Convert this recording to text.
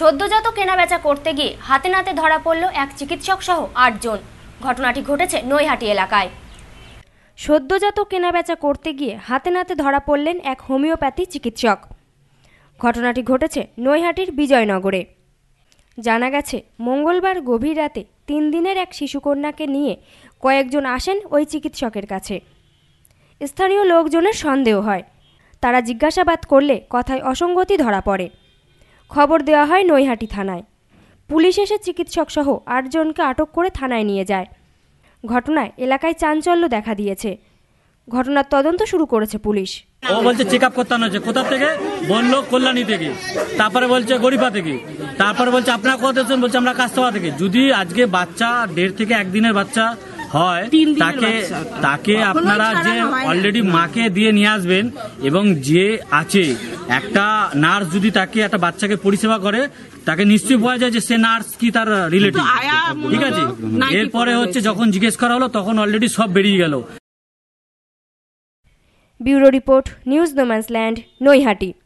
সদ্যজাত কেনাবেচা করতে গিয়ে হাতে নাতে ধরা পড়ল এক চিকিৎসক সহ আটজন ঘটনাটি ঘটেছে নৈহাটি এলাকায় সদ্যজাত কেনাবেচা করতে গিয়ে হাতে নাতে ধরা পড়লেন এক হোমিওপ্যাথি চিকিৎসক ঘটনাটি ঘটেছে নৈহাটির বিজয়নগরে জানা গেছে মঙ্গলবার গভীর রাতে তিন দিনের এক শিশুকন্যাকে নিয়ে কয়েকজন আসেন ওই চিকিৎসকের কাছে স্থানীয় লোকজনের সন্দেহ হয় তারা জিজ্ঞাসাবাদ করলে কথায় অসঙ্গতি ধরা পড়ে খবর দেওয়া হয় নৈহাটি থানায় পুলিশ এসে চিকিৎসকসহ আটজনকে আটক করে থানায় নিয়ে যায় ঘটনায় এলাকায় চাঞ্চল্য দেখা দিয়েছে ঘটনার তদন্ত শুরু করেছে পুলিশ ও বলছে চেক আপ করতে হচ্ছে কোথা থেকে বললো কল্যাণী থেকে তারপরে বলছে গরিবা থেকে তারপরে বলছে আপনারা কথা বলছে আমরা কাস্তবা থেকে যদি আজকে বাচ্চা দেড় থেকে একদিনের বাচ্চা হয় তাকে তাকে আপনারা যে অলরেডি মাকে দিয়ে নিয়ে আসবেন এবং যে আছে একটা নার্স যদি তাকে একটা বাচ্চাকে পরিষেবা করে তাকে নিশ্চয়ই বোঝা যায় যে সে নার্স কি তার রিলেটিভ ঠিক আছে এরপরে হচ্ছে যখন জিজ্ঞেস করা হলো তখন অলরেডি সব বেরিয়ে গেল bureau report news no man's land Naihati